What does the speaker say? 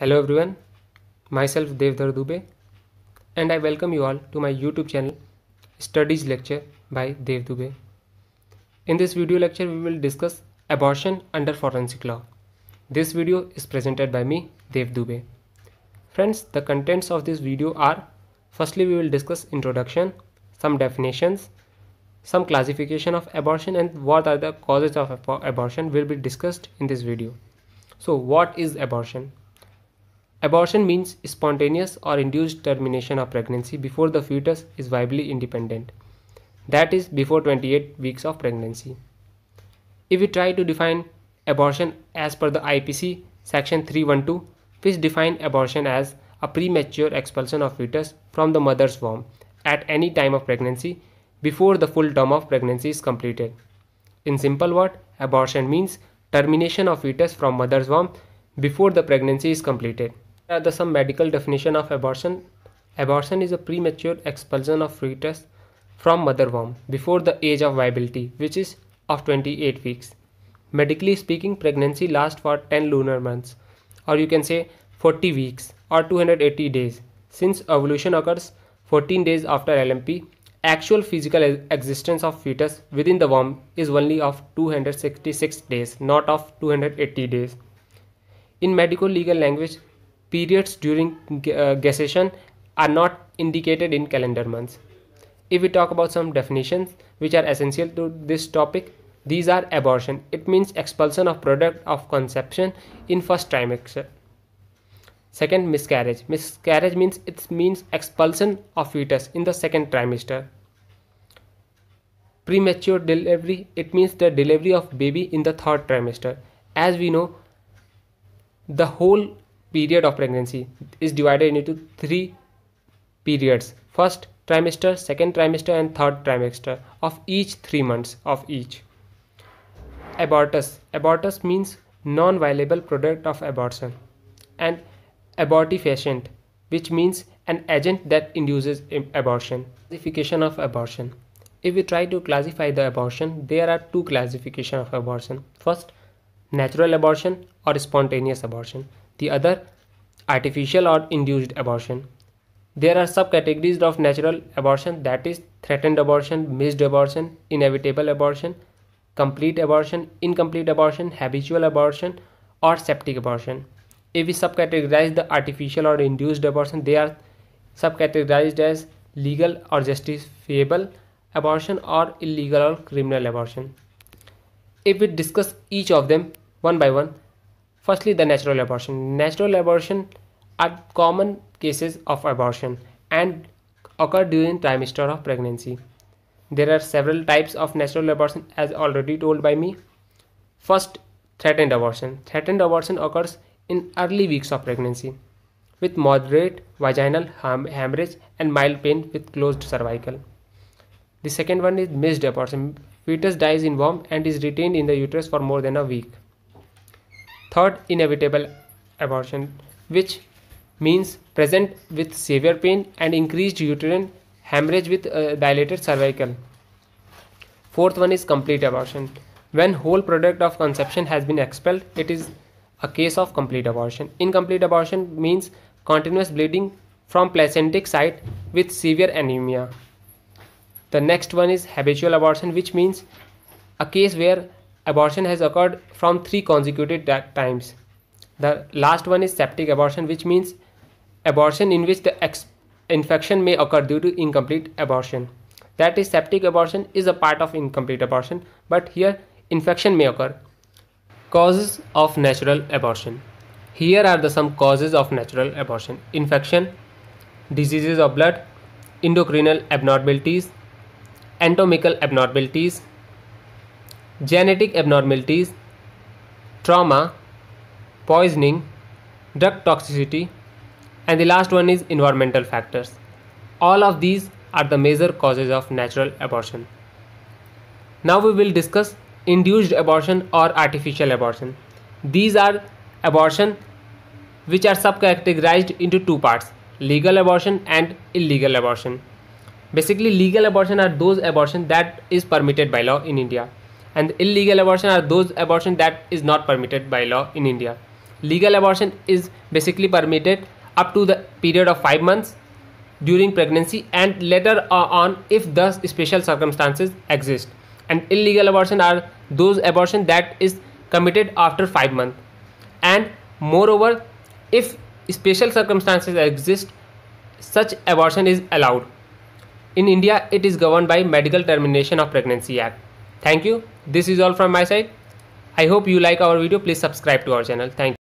Hello everyone, myself Devdar Dubey and I welcome you all to my YouTube channel Studies Lecture by Dev Dubey. In this video lecture we will discuss abortion under forensic law. This video is presented by me Dev Dubey. Friends, the contents of this video are firstly we will discuss introduction, some definitions, some classification of abortion and what are the causes of abortion will be discussed in this video. So what is abortion? Abortion means spontaneous or induced termination of pregnancy before the fetus is viably independent, that is, before 28 weeks of pregnancy. If we try to define abortion as per the IPC section 312, which defines abortion as a premature expulsion of fetus from the mother's womb at any time of pregnancy before the full term of pregnancy is completed. In simple words, abortion means termination of fetus from mother's womb before the pregnancy is completed. Here are some medical definition of abortion. Abortion is a premature expulsion of fetus from mother womb before the age of viability, which is of 28 weeks. Medically speaking, pregnancy lasts for 10 lunar months, or you can say 40 weeks or 280 days. Since ovulation occurs 14 days after LMP, actual physical existence of fetus within the womb is only of 266 days, not of 280 days. In medical legal language, periods during uh, gestation are not indicated in calendar months. If we talk about some definitions which are essential to this topic, these are abortion. It means expulsion of product of conception in first trimester. Second, miscarriage. Miscarriage means it means expulsion of fetus in the second trimester. Premature delivery. It means the delivery of baby in the third trimester. As we know, the whole period of pregnancy is divided into three periods first trimester second trimester and third trimester of each 3 months of each abortus abortus means non viable product of abortion and abortifacient which means an agent that induces abortion classification of abortion if we try to classify the abortion there are two classification of abortion first natural abortion or spontaneous abortion the other artificial or induced abortion. There are subcategories of natural abortion that is threatened abortion, missed abortion, inevitable abortion, complete abortion, incomplete abortion, habitual abortion or septic abortion. If we subcategorize the artificial or induced abortion, they are subcategorized as legal or justifiable abortion or illegal or criminal abortion. If we discuss each of them one by one, Firstly, the natural abortion. Natural abortion are common cases of abortion and occur during trimester of pregnancy. There are several types of natural abortion as already told by me. First, threatened abortion. Threatened abortion occurs in early weeks of pregnancy with moderate vaginal hemorrhage and mild pain with closed cervical. The second one is missed abortion. Fetus dies in womb and is retained in the uterus for more than a week. Third, inevitable abortion, which means present with severe pain and increased uterine hemorrhage with uh, dilated cervical. Fourth one is complete abortion. When whole product of conception has been expelled, it is a case of complete abortion. Incomplete abortion means continuous bleeding from placentic site with severe anemia. The next one is habitual abortion, which means a case where abortion has occurred from three consecutive times. The last one is septic abortion, which means abortion in which the infection may occur due to incomplete abortion. That is, septic abortion is a part of incomplete abortion, but here infection may occur. Causes of natural abortion. Here are the some causes of natural abortion infection, diseases of blood, endocrinal abnormalities, anatomical abnormalities, genetic abnormalities, trauma, poisoning, drug toxicity, and the last one is environmental factors. All of these are the major causes of natural abortion. Now we will discuss induced abortion or artificial abortion. These are abortion which are subcategorized into two parts legal abortion and illegal abortion. Basically, legal abortion are those abortion that is permitted by law in India and illegal abortion are those abortion that is not permitted by law in India. Legal abortion is basically permitted up to the period of 5 months during pregnancy and later uh, on if the special circumstances exist. And illegal abortion are those abortion that is committed after 5 months. And moreover, if special circumstances exist, such abortion is allowed. In India, it is governed by Medical Termination of Pregnancy Act. Thank you. This is all from my side. I hope you like our video. Please subscribe to our channel. Thank you.